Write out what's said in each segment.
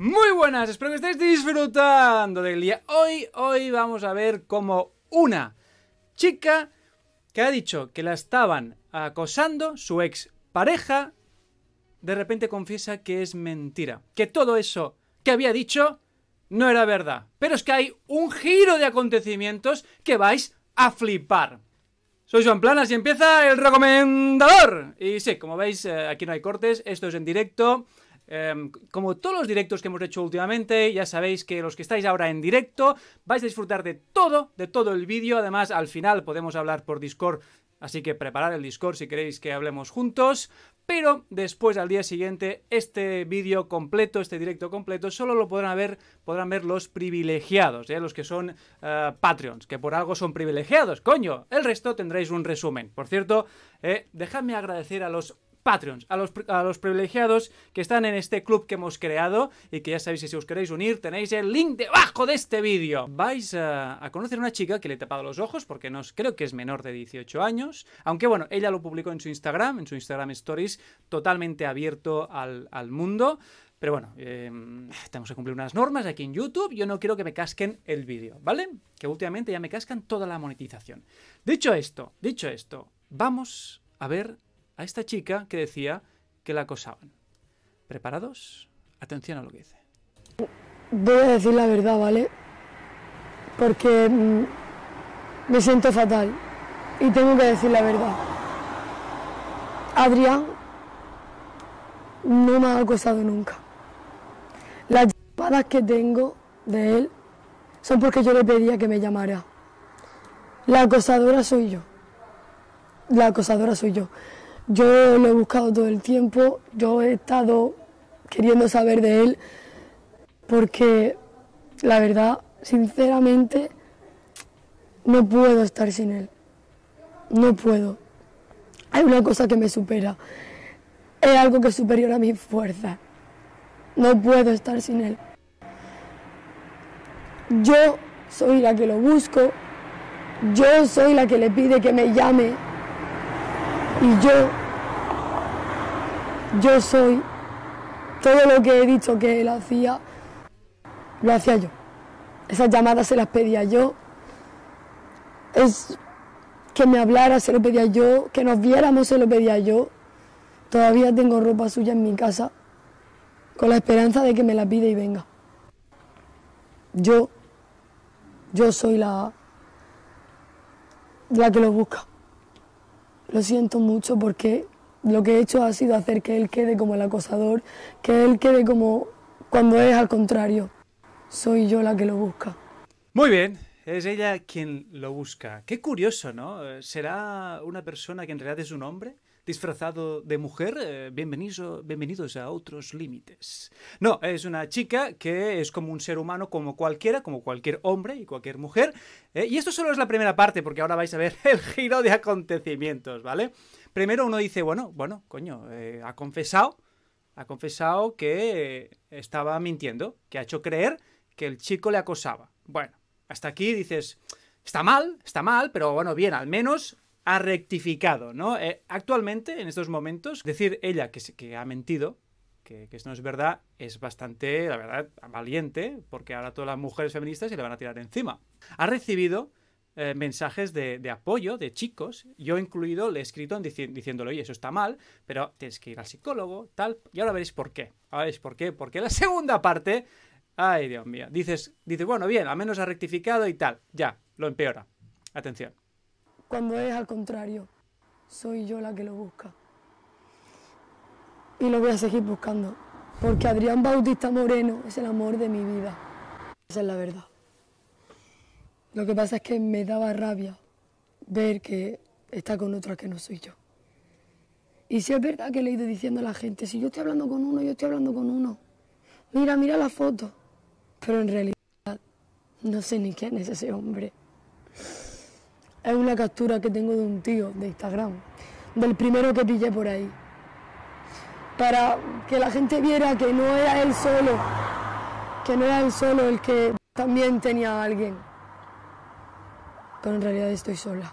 Muy buenas, espero que estéis disfrutando del día. Hoy, hoy vamos a ver cómo una chica que ha dicho que la estaban acosando, su ex pareja, de repente confiesa que es mentira. Que todo eso que había dicho no era verdad. Pero es que hay un giro de acontecimientos que vais a flipar. Soy Juan Planas y empieza el recomendador. Y sí, como veis, eh, aquí no hay cortes, esto es en directo. Em, como todos los directos que hemos hecho últimamente, ya sabéis que los que estáis ahora en directo vais a disfrutar de todo, de todo el vídeo. Además, al final podemos hablar por Discord, así que preparad el Discord si queréis que hablemos juntos. Pero después, al día siguiente, este vídeo completo, este directo completo, solo lo podrán ver, podrán ver los privilegiados, ¿eh? los que son eh, Patreons, que por algo son privilegiados, coño. El resto tendréis un resumen. Por cierto, eh, dejadme agradecer a los Patreons, a los, privilegiados que están en este club que hemos creado y que ya sabéis que si os queréis unir tenéis el link debajo de este vídeo. Vais a, conocer a una chica que le he tapado los ojos porque no, creo que es menor de 18 años, aunque bueno, ella lo publicó en su Instagram, en su Instagram Stories, totalmente abierto al, mundo. Pero bueno, em, tenemos que cumplir unas normas aquí en YouTube. Yo no quiero que me casquen el vídeo, ¿vale? Que últimamente ya me cascan toda la monetización. Dicho esto, dicho esto, vamos a ver a esta chica que decía que la acosaban. ¿Preparados? Atención a lo que dice. Debo decir la verdad, ¿vale? Porque mm, me siento fatal y tengo que decir la verdad. Adrián no me ha acosado nunca. Las llamadas que tengo de él son porque yo le pedía que me llamara. La acosadora soy yo. La acosadora soy yo. Yo lo he buscado todo el tiempo, yo he estado queriendo saber de él porque la verdad, sinceramente, no puedo estar sin él. No puedo. Hay una cosa que me supera. Es algo que es superior a mi fuerza. No puedo estar sin él. Yo soy la que lo busco. Yo soy la que le pide que me llame y yo, yo soy todo lo que he dicho que él hacía, lo hacía yo. Esas llamadas se las pedía yo. Es que me hablara, se lo pedía yo. Que nos viéramos, se lo pedía yo. Todavía tengo ropa suya en mi casa, con la esperanza de que me la pida y venga. Yo, yo soy la, la que lo busca. Lo siento mucho porque lo que he hecho ha sido hacer que él quede como el acosador, que él quede como cuando es al contrario. Soy yo la que lo busca. Muy bien, es ella quien lo busca. Qué curioso, ¿no? Eh, ¿Será una persona que en realidad es un hombre? disfrazado de mujer, eh, bienvenidos a otros límites. No, es una chica que es como un ser humano como cualquiera, como cualquier hombre y cualquier mujer. Eh, y esto solo es la primera parte, porque ahora vais a ver el giro de acontecimientos, ¿vale? Primero uno dice, bueno, bueno, coño, eh, ha confesado, ha confesado que estaba mintiendo, que ha hecho creer que el chico le acosaba. Bueno, hasta aquí dices, está mal, está mal, pero bueno, bien, al menos ha rectificado, ¿no? Eh, actualmente, en estos momentos, decir ella que, ha mentido, que, esto no es verdad, es bastante, la verdad, valiente, porque ahora todas las mujeres feministas se le van a tirar encima. Ha recibido eh, mensajes de, apoyo de chicos. Yo incluido le he escrito diciéndole, oye, eso está mal, pero tienes que ir al psicólogo, tal. Y ahora veréis por qué. Ahora veréis por qué. Porque la segunda parte, ay, Dios mío, dices, dices bueno, bien, al menos ha rectificado y tal. Ya, lo empeora. Atención cuando es al contrario, soy yo la que lo busca. Y lo voy a seguir buscando, porque Adrián Bautista Moreno es el amor de mi vida. Esa es la verdad. Lo que pasa es que me daba rabia ver que está con otra que no soy yo. Y si es verdad que le he ido diciendo a la gente, si yo estoy hablando con uno, yo estoy hablando con uno. Mira, mira la foto. Pero en realidad no sé ni quién es ese hombre es una captura que tengo de un tío de Instagram, del primero que pillé por ahí. Para que la gente viera que no era él solo, que no era él solo el que también tenía a alguien. Pero en realidad estoy sola.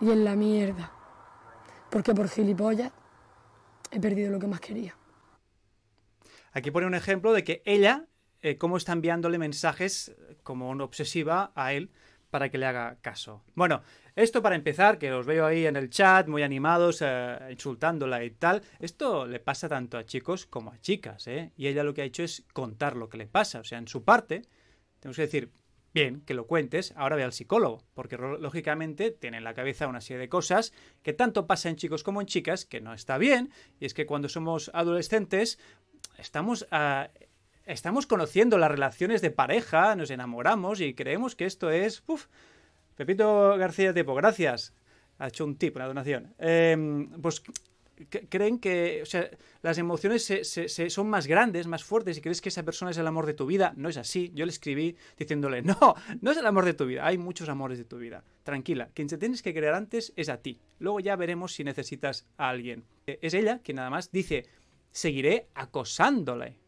Y en la mierda. Porque por gilipollas he perdido lo que más quería. Aquí pone un ejemplo de que ella eh, cómo está enviándole mensajes eh, como una obsesiva a él para que le haga caso. Bueno, esto para empezar, que los veo ahí en el chat, muy animados, eh, insultándola y tal. Esto le pasa tanto a chicos como a chicas, ¿eh? Y ella lo que ha hecho es contar lo que le pasa. O sea, en su parte, tenemos que decir, bien, que lo cuentes, ahora ve al psicólogo, porque lógicamente tiene en la cabeza una serie de cosas que tanto pasa en chicos como en chicas, que no está bien, y es que cuando somos adolescentes estamos a. Ah, estamos conociendo las relaciones de pareja, nos enamoramos y creemos que esto es... Pepito García Tepo, gracias. Ha hecho un tip, una donación. Em, pues creen que o sea, las emociones se, son más grandes, más fuertes, y crees que esa persona es el amor de tu vida. No es así. Yo le escribí diciéndole, no, no es el amor de tu vida. Hay muchos amores de tu vida. Tranquila, quien te tienes que creer antes es a ti. Luego ya veremos si necesitas a alguien. Es ella quien nada más dice, seguiré acosándole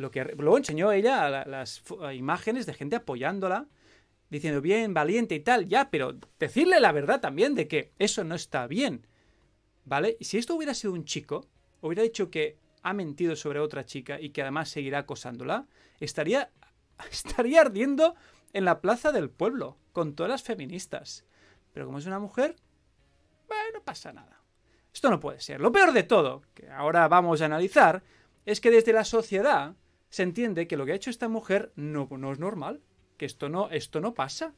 lo que luego enseñó ella a las imágenes de gente apoyándola, diciendo bien, valiente y tal, ya, pero decirle la verdad también de que eso no está bien. ¿Vale? Y si esto hubiera sido un chico, hubiera dicho que ha mentido sobre otra chica y que además seguirá acosándola, estaría, estaría ardiendo en la plaza del pueblo, con todas las feministas. Pero como es una mujer, bueno, no pasa nada. Esto no puede ser. Lo peor de todo, que ahora vamos a analizar, es que desde la sociedad se entiende que lo que ha hecho esta mujer no, es normal, que esto no, esto no pasa.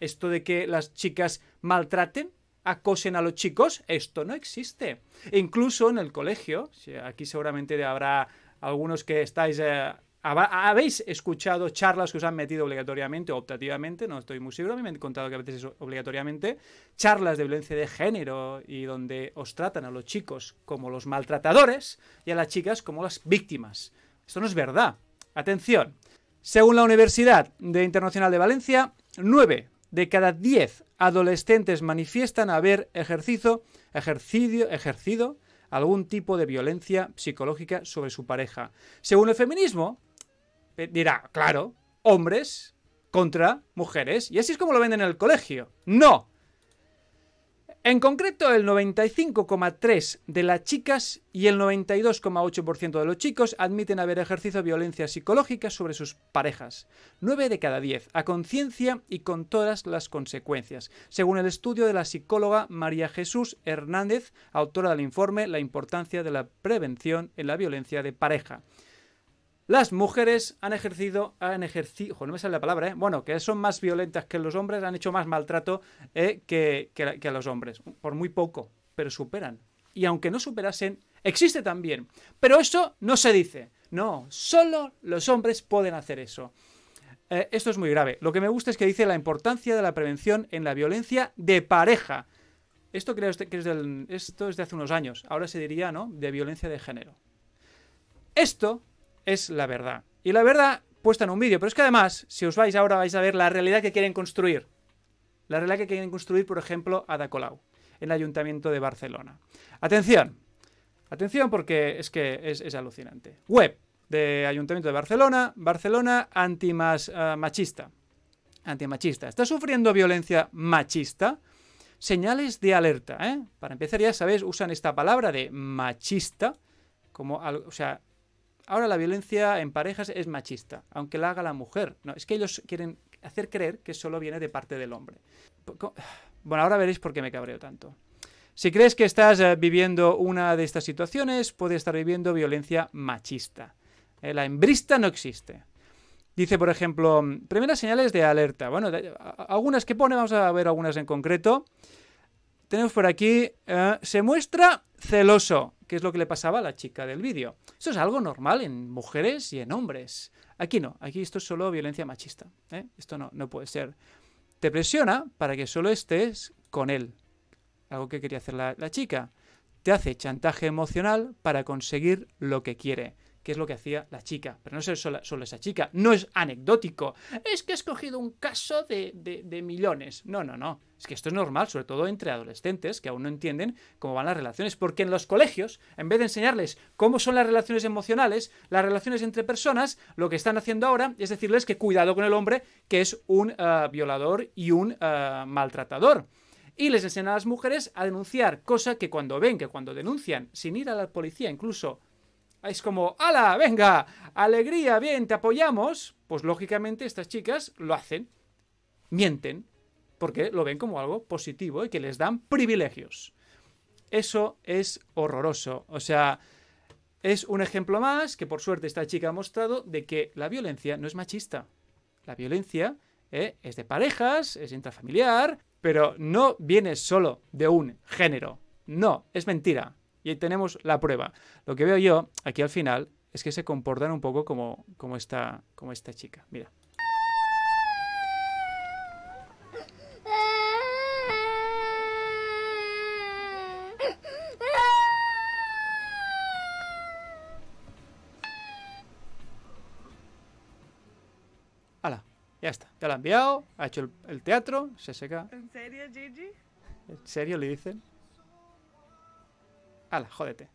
Esto de que las chicas maltraten, acosen a los chicos, esto no existe. incluso en el colegio, aquí seguramente habrá algunos que estáis... Eh, habéis escuchado charlas que os han metido obligatoriamente o optativamente, no estoy muy seguro, me han contado que a veces es obligatoriamente, charlas de violencia de género y donde os tratan a los chicos como los maltratadores y a las chicas como las víctimas. Esto no es verdad. Atención. Según la Universidad Internacional de Valencia, 9 de cada 10 adolescentes manifiestan haber ejercicio ejercido algún tipo de violencia psicológica sobre su pareja. Según el feminismo, eh, dirá, claro, hombres contra mujeres. Y así es como lo venden en el colegio. No, en concreto, el 95,3% de las chicas y el 92,8% de los chicos admiten haber ejercido violencia psicológica sobre sus parejas. 9 de cada 10, a conciencia y con todas las consecuencias, según el estudio de la psicóloga María Jesús Hernández, autora del informe La importancia de la prevención en la violencia de pareja. Las mujeres han ejercido, han ejercido, no me sale la palabra, ¿eh? bueno, que son más violentas que los hombres, han hecho más maltrato eh, que, a los hombres, por muy poco, pero superan. Y aunque no superasen, existe también. Pero eso no se dice. No, solo los hombres pueden hacer eso. Eh, esto es muy grave. Lo que me gusta es que dice la importancia de la prevención en la violencia de pareja. Esto creo este, que es, del, esto es de hace unos años. Ahora se diría, ¿no? De violencia de género. Esto es la verdad. Y la verdad puesta en un vídeo. Pero es que además, si os vais ahora, vais a ver la realidad que quieren construir. La realidad que quieren construir, por ejemplo, a Colau, en el Ayuntamiento de Barcelona. Atención, atención porque es que es, alucinante. Web de Ayuntamiento de Barcelona, Barcelona antimachista. Ah, antimachista. ¿Está sufriendo violencia machista? Señales de alerta, ¿eh? Para empezar, ya sabéis, usan esta palabra de machista como, o sea, ahora la violencia en parejas es machista, aunque la haga la mujer. No, es que ellos quieren hacer creer que solo viene de parte del hombre. Bueno, ahora veréis por qué me cabreo tanto. Si crees que estás eh, viviendo una de estas situaciones, puedes estar viviendo violencia machista. Eh, la embrista no existe. Dice, por ejemplo, mm, primeras señales de alerta. Bueno, algunas que pone, vamos a ver algunas en concreto tenemos por aquí, eh, se muestra celoso, que es lo que le pasaba a la chica del vídeo. Eso es algo normal en mujeres y en hombres. Aquí no, aquí esto es solo violencia machista. ¿eh? Esto no, puede ser. Te presiona para que solo estés con él. Algo que quería hacer la chica. Te hace chantaje emocional para conseguir lo que quiere qué es lo que hacía la chica. Pero no es solo, esa chica, no es anecdótico. Es que he escogido un caso de, millones. No, no, no. Es que esto es normal, sobre todo entre adolescentes que aún no entienden cómo van las relaciones. Porque en los colegios, en vez de enseñarles cómo son las relaciones emocionales, las relaciones entre personas, lo que están haciendo ahora es decirles que cuidado con el hombre, que es un eh, violador y un eh, maltratador y les enseñan a las mujeres a denunciar, cosa que cuando ven, que cuando denuncian, sin ir a la policía incluso, Ah, es como, ¡hala! ¡Venga! ¡Alegría! ¡Bien! ¡Te apoyamos! Pues lógicamente estas chicas lo hacen. Mienten. Porque lo ven como algo positivo y que les dan privilegios. Eso es horroroso. O sea, es un ejemplo más que por suerte esta chica ha mostrado de que la violencia no es machista. La violencia eh, es de parejas, es intrafamiliar, pero no viene solo de un género. No, es mentira. Y ahí tenemos la prueba. Lo que veo yo aquí al final es que se comportan un poco como, como, esta, como esta chica. Mira. ¡Hala! Ya está. Ya la ha enviado, ha hecho el, el teatro, se seca. ¿En serio, Gigi? ¿En serio le dicen? Hala, jódete.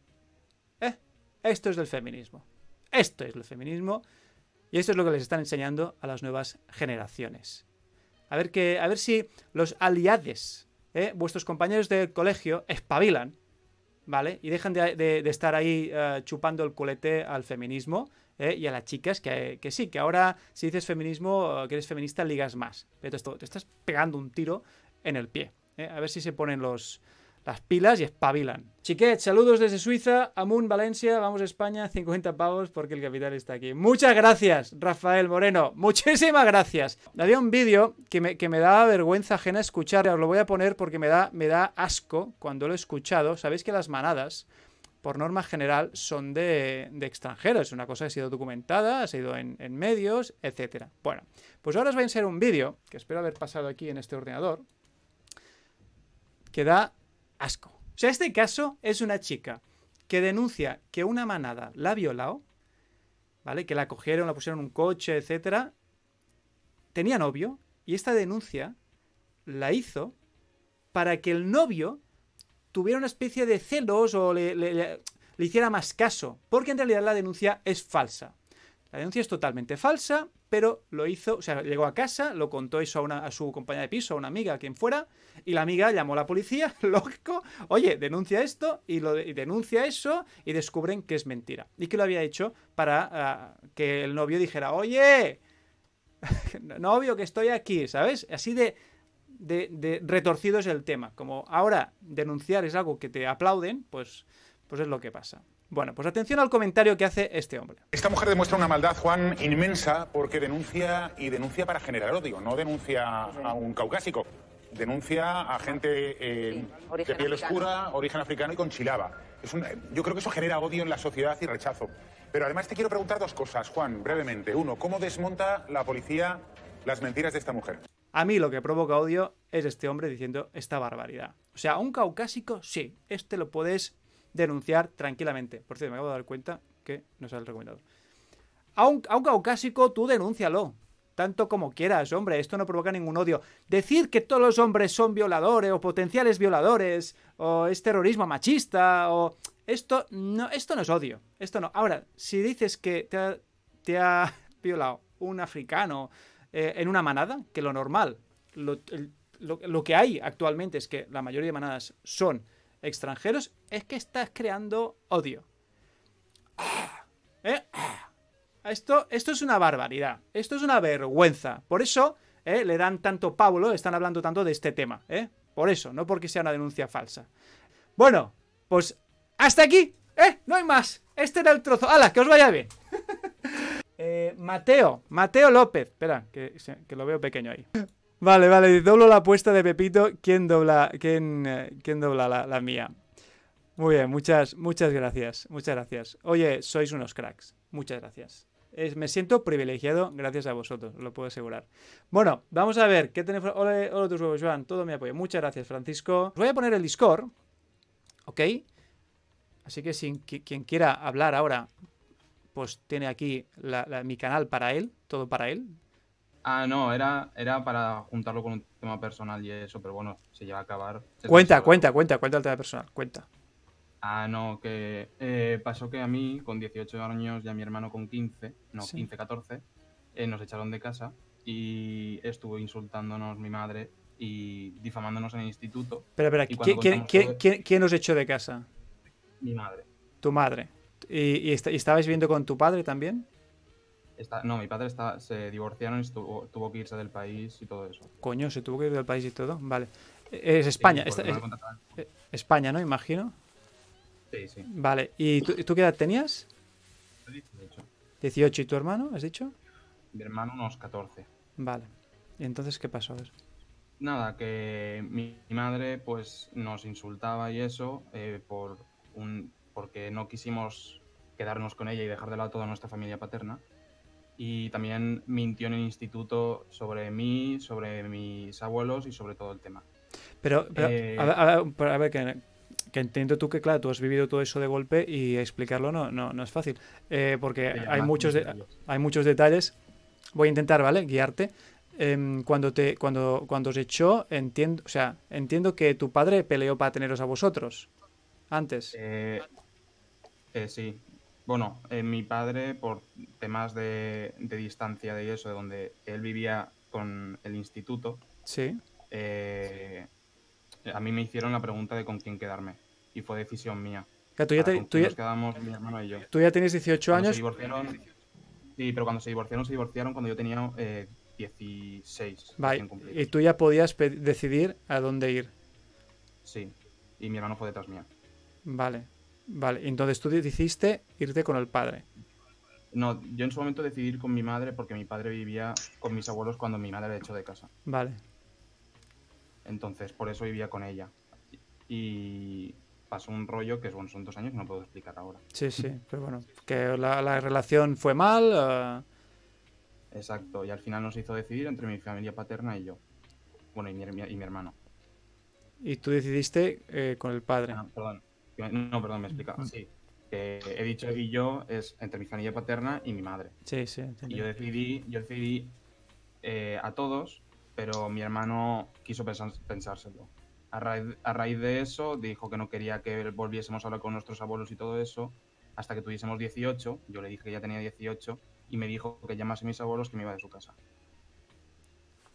¿Eh? Esto es del feminismo. Esto es el feminismo. Y esto es lo que les están enseñando a las nuevas generaciones. A ver, que, a ver si los aliades, ¿eh? vuestros compañeros del colegio, espabilan, ¿vale? Y dejan de, estar ahí eh, chupando el culete al feminismo ¿eh? y a las chicas, que, sí, que ahora si dices feminismo, eh, que eres feminista, ligas más. Pero te, estás pegando un tiro en el pie. A ver si se ponen los, las pilas y espabilan. Chiquet, saludos desde Suiza, Amun, Valencia, vamos a España, 50 pavos porque el capital está aquí. Muchas gracias, Rafael Moreno, muchísimas gracias. Había un vídeo que me, que me da vergüenza ajena escuchar, os lo voy a poner porque me da, me da asco cuando lo he escuchado. Sabéis que las manadas, por norma general, son de, extranjeros, es una cosa que ha sido documentada, ha sido en, medios, etc. Bueno, pues ahora os voy a enseñar un vídeo, que espero haber pasado aquí en este ordenador, que da asco. O sea, este caso es una chica que denuncia que una manada la ha violado, ¿vale? Que la cogieron, la pusieron en un coche, etcétera. Tenía novio y esta denuncia la hizo para que el novio tuviera una especie de celos o le hiciera más caso, porque en realidad la denuncia es falsa. La denuncia es totalmente falsa pero lo hizo, o sea, llegó a casa, lo contó eso a, su compañera de piso, a una amiga, a quien fuera, y la amiga llamó a la policía, lógico, oye, denuncia esto, y, lo, denuncia eso, y descubren que es mentira. Y que lo había hecho para ah, que el novio dijera, oye, novio, que estoy aquí, ¿sabes? Así de, de retorcido es el tema. Como ahora denunciar es algo que te aplauden, pues, pues es lo que pasa. Bueno, pues atención al comentario que hace este hombre. Esta mujer demuestra una maldad, Juan, inmensa, porque denuncia y denuncia para generar odio, no denuncia a un caucásico, denuncia a gente eh, de piel oscura, origen africano y con chilaba. yo creo que eso genera odio en la sociedad y rechazo. Pero además te quiero preguntar dos cosas, Juan, brevemente. Uno, ¿cómo desmonta la policía las mentiras de esta mujer? A mí lo que provoca odio es este hombre diciendo esta barbaridad. O sea, un caucásico, sí, este lo puedes denunciar tranquilamente. Por cierto, me acabo de dar cuenta que no se ha recomendado. A un, caucásico tú denúncialo, tanto como quieras, hombre, esto no provoca ningún odio. Decir que todos los hombres son violadores o potenciales violadores o es terrorismo machista o esto no esto no es odio, esto no. Ahora, si dices que te ha, violado un africano eh, en una manada, que lo normal, lo que hay actualmente es que la mayoría de manadas son extranjeros, es que estás creando odio. Ah, ¿eh? ah, esto, esto es una barbaridad. Esto es una vergüenza. Por eso ¿eh? le dan tanto Pablo, están hablando tanto de este tema. ¿eh? Por eso, no porque sea una denuncia falsa. Bueno, pues hasta aquí. No hay más. Este era el trozo. ¡Hala! Que os vaya bien. Mateo, Mateo López. Espera, que lo veo pequeño ahí. Vale, vale, doblo la apuesta de Pepito. ¿Quién dobla, eh, dobla la, mía? Muy bien, muchas, muchas gracias. Muchas gracias. Oye, sois unos cracks. Muchas gracias. me siento privilegiado gracias a vosotros, lo puedo asegurar. Bueno, vamos a ver qué Hola, hola tus huevos, Joan. Todo mi apoyo. Muchas gracias, Francisco. Os voy a poner el Discord. ¿Ok? Así que quien quiera hablar ahora, pues tiene aquí mi canal para él, todo para él, Ah, no, era, era para juntarlo con un tema personal y eso, pero bueno, se lleva a acabar. Cuenta, cuenta, cuenta, cuenta el tema personal, cuenta. Ah, no, que eh, pasó que a mí, con 18 años, y a mi hermano con 15, no, 15, 14, eh, nos echaron de casa y estuvo insultándonos mi madre y difamándonos en el instituto. Pero, espera, ¿quién, quién, echó de casa? Mi madre. Tu madre. ¿Y, estabais viviendo con tu padre también? no, mi padre está, se divorciaron y estuvo, tuvo que irse del país y todo eso. Coño, se tuvo que ir del país y todo. Vale. Es España. Eh, España, ¿no? Imagino. Sí, sí. Vale. ¿Y tú, qué edad tenías? 18. ¿Y tu hermano, has dicho? Mi hermano unos 14. Vale. ¿Y entonces qué pasó? Nada, que mi, madre pues nos insultaba y eso eh, por un, porque no quisimos quedarnos con ella y dejar de lado toda nuestra familia paterna y también mintió en el instituto sobre mí, sobre mis abuelos y sobre todo el tema. Pero, eh, a, ver, que, entiendo tú que, claro, tú has vivido todo eso de golpe y explicarlo no, no, es fácil, eh, porque hay muchos, hay muchos detalles. Voy a intentar, ¿vale? Guiarte. Em, cuando te cuando cuando os echó entiendo o sea entiendo que tu padre peleó para teneros a vosotros antes eh, sí bueno, eh, mi padre, por temas de, distancia de eso, de donde él vivía con el instituto, sí. Eh, a mí me hicieron la pregunta de con quién quedarme. Y fue decisión mía. tú, ya tenías tienes 18 años. Se sí, pero cuando se divorciaron, se divorciaron cuando yo tenía 16. Eh, y tú ya podías decidir a dónde ir. Sí. Y mi hermano fue detrás mía. Vale. Vale, entonces tú decidiste irte con el padre. No, yo en su momento decidí ir con mi madre porque mi padre vivía con mis abuelos cuando mi madre le echó de casa. Vale. Entonces, por eso vivía con ella. Y pasó un rollo que son dos años que no puedo explicar ahora. Sí, sí, pero bueno, que la, relación fue mal. Eh. Exacto, y al final nos hizo decidir entre mi familia paterna y yo. Bueno, y mi, y mi hermano. Y tú decidiste eh, con el padre. Ah, perdón, no, perdón, me he mm. Sí. he dicho y yo es entre mi familia paterna y mi madre. Sí, sí. Y yo decidí, yo decidí eh, a todos, pero mi hermano quiso pensárselo. A raíz, de eso dijo que no quería que volviésemos a hablar con nuestros abuelos y todo eso hasta que tuviésemos 18. Yo le dije que ya tenía 18 y me dijo que llamase a mis abuelos que me iba de su casa.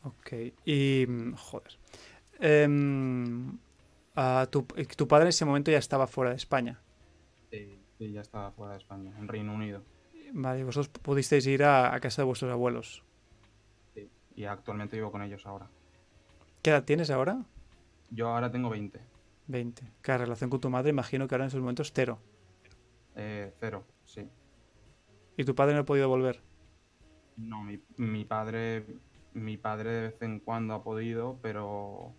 Ok, y mm, joder. Em, tu, padre en ese momento ya estaba fuera de España. Sí, ya estaba fuera de España, en Reino Unido. Vale, vosotros pudisteis ir a, casa de vuestros abuelos. Sí, y actualmente vivo con ellos ahora. ¿Qué edad tienes ahora? Yo ahora tengo 20. 20. ¿Qué relación con tu madre, imagino que ahora en esos momentos cero. Eh, cero, sí. ¿Y tu padre no ha podido volver? No, mi padre mi padre de vez en cuando ha podido, pero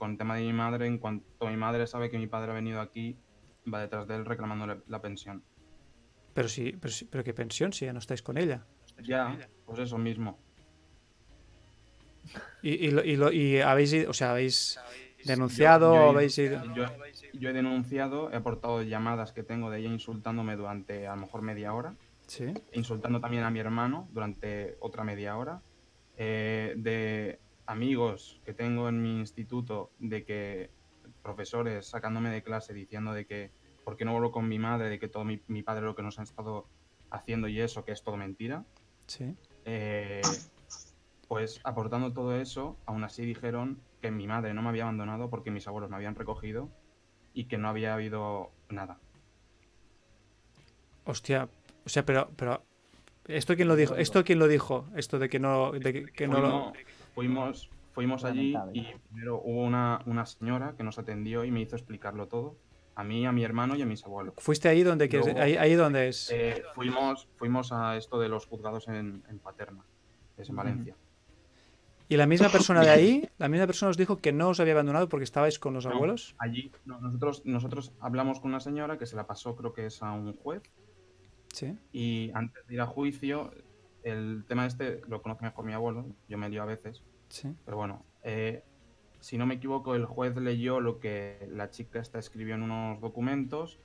con el tema de mi madre, en cuanto mi madre sabe que mi padre ha venido aquí, va detrás de él reclamándole la pensión. Pero sí, pero, qué pensión si ya no estáis con ella. ya, pues eso mismo. Y, y, habéis, o sea, habéis denunciado, yo, he, habéis ido... yo, he denunciado, he aportado llamadas que tengo de ella insultándome durante a lo mejor media hora. Sí. Insultando también a mi hermano durante otra media hora. Eh, de amigos que tengo en mi instituto de que profesores sacándome de clase diciendo de que por qué no vuelvo con mi madre, de que todo mi, padre lo que nos han estado haciendo y eso, que es todo mentira. Sí. Eh, pues aportando todo eso, aún así dijeron que mi madre no me había abandonado porque mis abuelos me habían recogido y que no había habido nada. Hostia, o sea, pero, pero ¿esto quién lo dijo? ¿Esto quién lo dijo? Esto de que no, de que no lo fuimos, fuimos allí y primero hubo una, señora que nos atendió y me hizo explicarlo todo. A mí, a mi hermano y a mis abuelos. ¿Fuiste ahí donde, ahí, donde es? Eh, fuimos, fuimos a esto de los juzgados en, Paterna, que es en Valencia. ¿Y la misma persona de ahí, la misma persona os dijo que no os había abandonado porque estabais con los abuelos? Allí, nosotros, nosotros hablamos con una señora que se la pasó, creo que es a un juez. Sí. Y antes de ir a juicio, el tema este lo conoce mejor mi abuelo, yo me dio a veces. Pero bueno, eh, si no me equivoco, el juez leyó lo que la chica está escribió en unos documentos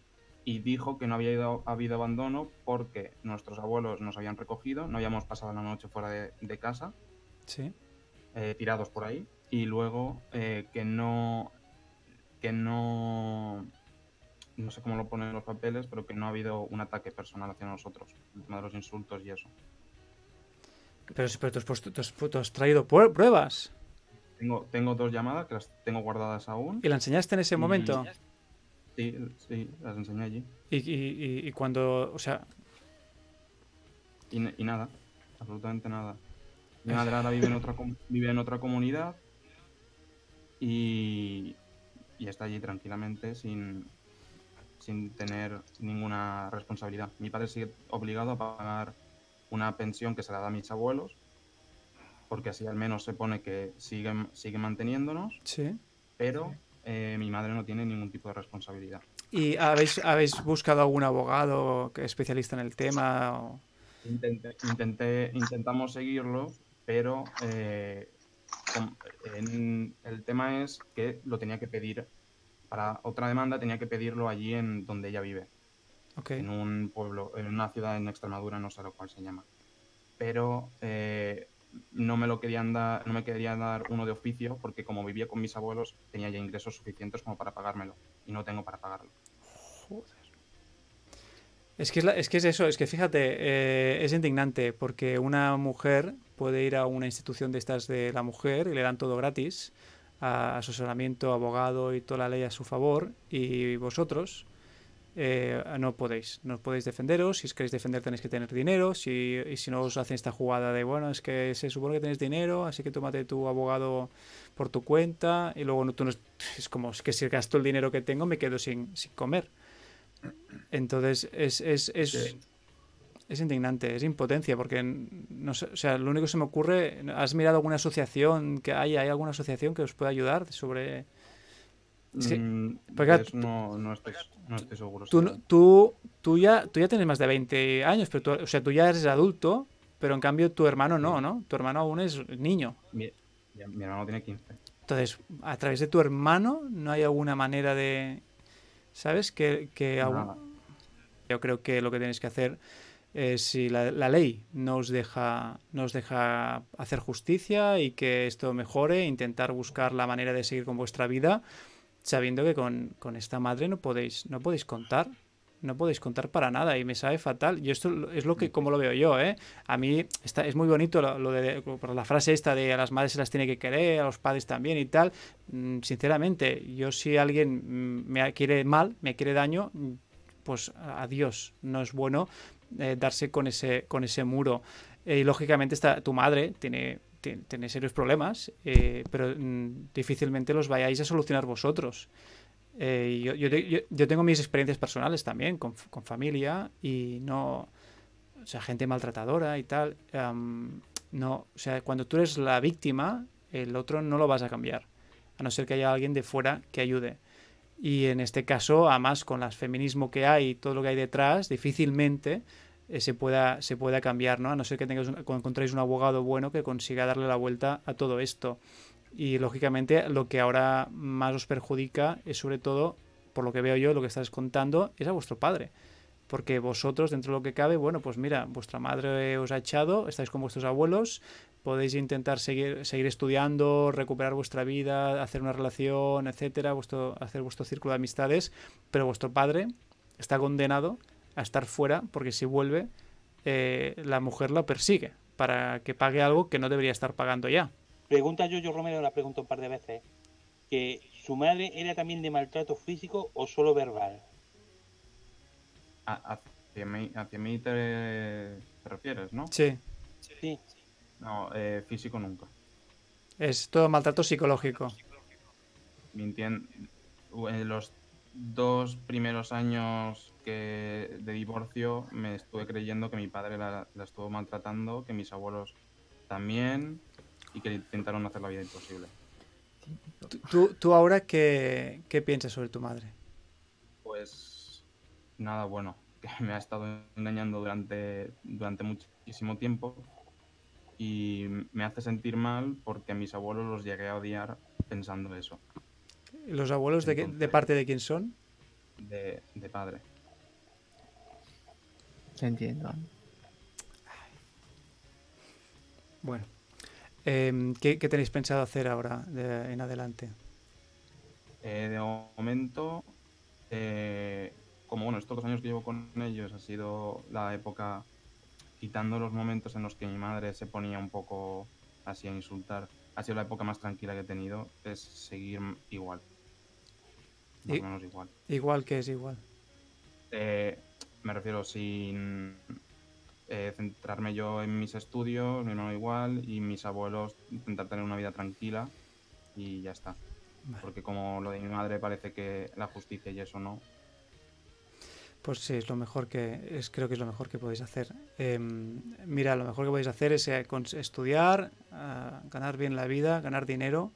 y dijo que no había habido abandono porque nuestros abuelos nos habían recogido, no habíamos pasado la noche fuera de, casa, sí. Eh, tirados por ahí, y luego eh, que no, que no, no sé cómo lo ponen los papeles, pero que no ha habido un ataque personal hacia nosotros, el tema de los insultos y eso. Pero, pero tú, has traído pruebas. Tengo, tengo dos llamadas que las tengo guardadas aún. ¿Y la enseñaste en ese momento? Sí, sí, las enseñé allí. ¿Y, cuando, o sea... Y, nada, absolutamente nada. Mi madre ahora vive en otra, vive en otra comunidad y, y está allí tranquilamente sin, sin tener ninguna responsabilidad. Mi padre sigue obligado a pagar una pensión que se la da a mis abuelos, porque así al menos se pone que siguen, sigue manteniéndonos, pero eh, mi madre no tiene ningún tipo de responsabilidad. ¿Y habéis, habéis buscado algún abogado que especialista en el tema? Intenté, intentamos seguirlo, pero eh, el tema es que lo tenía que pedir, para otra demanda tenía que pedirlo allí en donde ella vive en un pueblo, en una ciudad en Extremadura, no sé lo cual se llama. Pero eh, no me lo querían dar, no me querían dar uno de oficio porque como vivía con mis abuelos tenía ya ingresos suficientes como para pagármelo y no tengo para pagarlo. Joder. Es que es, que es, eso, es que fíjate, eh, es indignante porque una mujer puede ir a una institución de estas de la mujer y le dan todo gratis, asesoramiento, abogado y toda la ley a su favor, y vosotros eh, no podéis, no podéis defenderos, si os queréis defender tenéis que tener dinero, si, y si no os hacen esta jugada de, bueno, es que se supone que tenéis dinero, así que tómate tu abogado por tu cuenta, y luego no, tú no, es como que si gasto el dinero que tengo me quedo sin, comer. Entonces es, es, indignante, es impotencia, porque no o sea, lo único que se me ocurre, ¿has mirado alguna asociación que haya? ¿Hay alguna asociación que os pueda ayudar sobre no, estoy, seguro. Tú, tú, tú, ya, tú ya tienes más de 20 años, pero tú, o sea, tú ya eres adulto, pero en cambio tu hermano no, ¿no? Tu hermano aún es niño. Mi, hermano tiene 15. Entonces, a través de tu hermano no hay alguna manera de... ¿Sabes? Que, Yo creo que lo que tenéis que hacer es si la, ley no deja, no os deja hacer justicia y que esto mejore, intentar buscar la manera de seguir con vuestra vida, sabiendo que con, esta madre no podéis, no podéis contar. No podéis contar para nada y me sabe fatal. Y esto es lo que, mm. como lo veo yo, ¿eh? A mí está, es muy bonito lo, la frase esta de a las madres se las tiene que querer, a los padres también y tal. Mm, sinceramente, yo si alguien mm, me quiere mal, me quiere daño, pues adiós. No es bueno eh, darse con ese, con ese muro. Eh, y lógicamente está, tu madre tiene tenéis serios problemas, eh, pero mm, difícilmente los vayáis a solucionar vosotros. Eh, yo, tengo mis experiencias personales también con, familia y no. O sea, gente maltratadora y tal. no, o sea, cuando tú eres la víctima, el otro no lo vas a cambiar. A no ser que haya alguien de fuera que ayude. Y en este caso, además, con el feminismo que hay y todo lo que hay detrás, difícilmente eh, se, pueda, se pueda cambiar, ¿no? A no ser que tengáis un, encontréis un abogado bueno que consiga darle la vuelta a todo esto. Y lógicamente lo que ahora más os perjudica es sobre todo, por lo que veo yo, lo que estáis contando, es a vuestro padre. Porque vosotros, dentro de lo que cabe, bueno, pues mira, vuestra madre os ha echado, estáis con vuestros abuelos, podéis intentar seguir, seguir estudiando, recuperar vuestra vida, hacer una relación, etcétera, hacer vuestro círculo de amistades, pero vuestro padre está condenado a estar fuera porque si vuelve eh, la mujer lo persigue para que pague algo que no debería estar pagando ya. Pregunta yo, yo Romero la pregunto un par de veces, que su madre era también de maltrato físico o solo verbal. A, hacia, mí, te, refieres, ¿no? Sí. Sí. No, eh, físico nunca. Es todo maltrato psicológico. Mintiendo. En los dos primeros años de divorcio me estuve creyendo que mi padre la, estuvo maltratando, que mis abuelos también, y que intentaron hacer la vida imposible. ¿Tú, ahora qué, piensas sobre tu madre? Pues nada bueno, que me ha estado engañando durante, durante muchísimo tiempo y me hace sentir mal porque a mis abuelos los llegué a odiar pensando eso. ¿Los abuelos de, parte de quién son? De, de padre. Entiendo. Bueno, em, ¿qué, tenéis pensado hacer ahora en adelante? Eh, de momento, eh, como bueno, estos dos años que llevo con ellos ha sido la época quitando los momentos en los que mi madre se ponía un poco así a insultar. Ha sido la época más tranquila que he tenido, es seguir igual. Más o menos igual. Igual que es igual. Eh, me refiero sin eh, centrarme yo en mis estudios, mi hermano igual, y mis abuelos intentar tener una vida tranquila y ya está. Porque como lo de mi madre parece que la justicia y eso no. Pues sí, es lo mejor que es, creo que es lo mejor que podéis hacer. Em, mira, lo mejor que podéis hacer es eh, estudiar, ah, ganar bien la vida, ganar dinero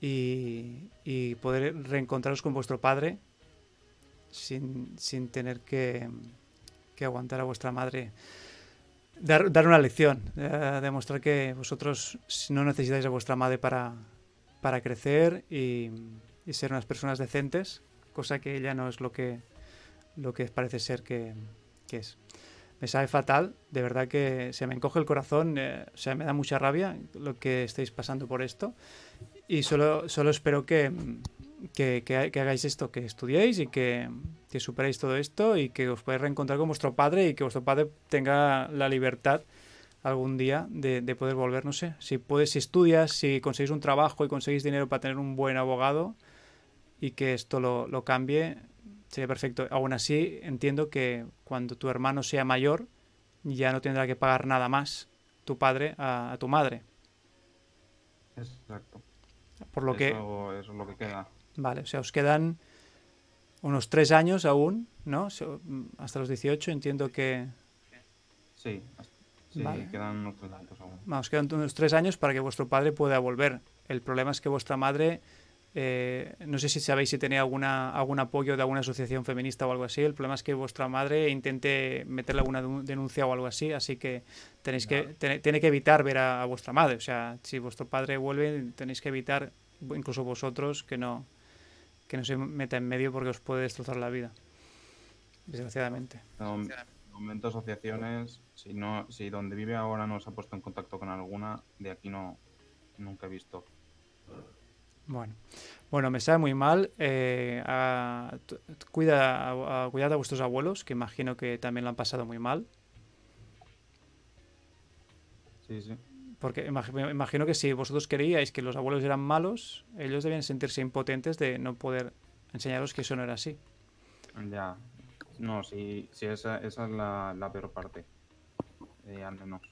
y poder reencontraros con vuestro padre, sin, tener que, aguantar a vuestra madre. Dar, una lección, eh, demostrar que vosotros no necesitáis a vuestra madre para, para crecer y, ser unas personas decentes, cosa que ella no es lo que, lo que parece ser que, es me sabe fatal, de verdad que se me encoge el corazón, eh, o sea, me da mucha rabia lo que estáis pasando por esto y solo, solo espero que, que, hagáis esto, que estudiéis y que, superéis todo esto y que os podáis reencontrar con vuestro padre y que vuestro padre tenga la libertad algún día de, poder volver, no sé, si puedes, si estudias, si conseguís un trabajo y conseguís dinero para tener un buen abogado y que esto lo, cambie, sería perfecto. Aún así, entiendo que cuando tu hermano sea mayor, ya no tendrá que pagar nada más tu padre a, tu madre. Exacto. Por lo que... Eso es lo que queda. Vale, o sea, os quedan unos tres años aún, ¿no? Mm, hasta los 18 entiendo que... Sí, quedan unos tres años aún. os quedan unos tres años para que vuestro padre pueda volver. El problema es que vuestra madre... Eh, no sé si sabéis si tenía alguna, algún apoyo de alguna asociación feminista o algo así. El problema es que vuestra madre intente meterle alguna denuncia o algo así, así que tenéis que tiene que evitar ver a, vuestra madre. O sea, si vuestro padre vuelve, tenéis que evitar, incluso vosotros, que no que no se meta en medio porque os puede destrozar la vida. Desgraciadamente. De momento asociaciones, si no, si donde vive ahora no se ha puesto en contacto con alguna, de aquí no, nunca he visto. Bueno, bueno, me sabe muy mal. Eh, cuida, a, cuidad a vuestros abuelos, que imagino que también lo han pasado muy mal. Sí, sí. Porque me imagino que si vosotros creíais que los abuelos eran malos, ellos debían sentirse impotentes de no poder enseñaros que eso no era así. Ya. No, sí, esa, esa es la, peor parte.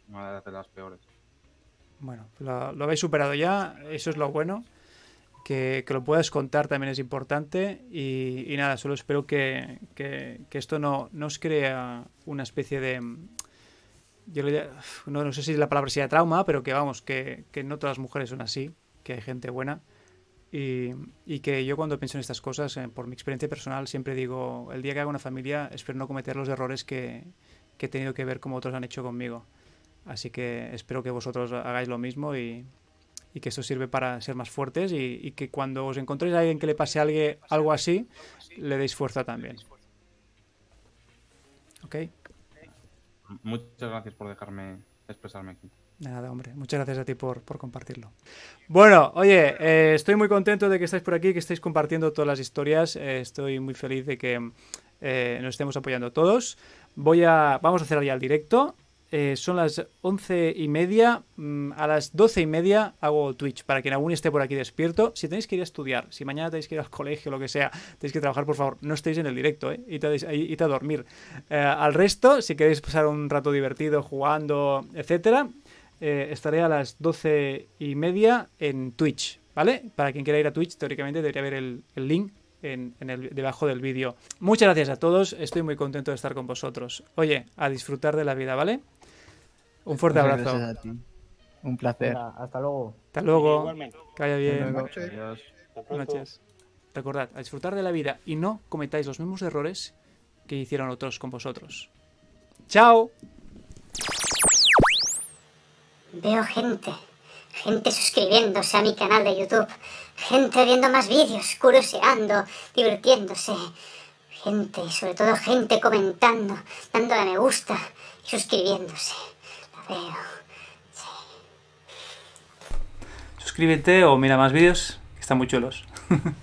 una de las peores. Bueno, pues lo, habéis superado ya, eso es lo bueno. Que, lo puedas contar también es importante. Y, nada, solo espero que, esto no, no, os crea una especie de yo no, no, sé si la palabra sea trauma, pero que vamos, que, que, no todas las mujeres son así, que hay gente buena. Y, y que yo cuando pienso en estas cosas, eh, por mi experiencia personal, siempre digo, el día que haga una familia, espero no cometer los errores que, que he tenido que ver como otros han hecho conmigo. Así que espero que vosotros hagáis lo mismo y, y que esto sirve para ser más fuertes y, que cuando os encontréis a alguien que le pase algo, algo así, le deis fuerza también. ¿Ok? muchas gracias por dejarme expresarme aquí. Nada, hombre, muchas gracias a ti por, compartirlo. Bueno, oye, eh, estoy muy contento de que estáis por aquí, que estáis compartiendo todas las historias. Eh, estoy muy feliz de que eh, nos estemos apoyando todos. Voy a, vamos a hacer ya el directo eh, son las once y media. Mm, a las doce y media hago Twitch para quien aún esté por aquí despierto. Si tenéis que ir a estudiar, si mañana tenéis que ir al colegio, lo que sea, tenéis que trabajar, por favor, no estéis en el directo, ¿eh? Id a, dormir. Eh, al resto, si queréis pasar un rato divertido jugando, etcétera, eh, estaré a las doce y media en Twitch, ¿vale? Para quien quiera ir a Twitch, teóricamente debería haber el, link en, en, el, debajo del vídeo. Muchas gracias a todos, estoy muy contento de estar con vosotros. Oye, a disfrutar de la vida, ¿vale? Un fuerte abrazo. a ti. Un placer. hasta luego. Hasta luego. Igualmente. Que bien. Buenas noches. Buenas noches. Recordad, a disfrutar de la vida y no cometáis los mismos errores que hicieron otros con vosotros. ¡Chao! Veo gente. Gente suscribiéndose a mi canal de YouTube. Gente viendo más vídeos, curioseando, divirtiéndose. Gente, sobre todo gente comentando, dándole a me gusta y suscribiéndose. Suscríbete o mira más vídeos, que están muy chulos.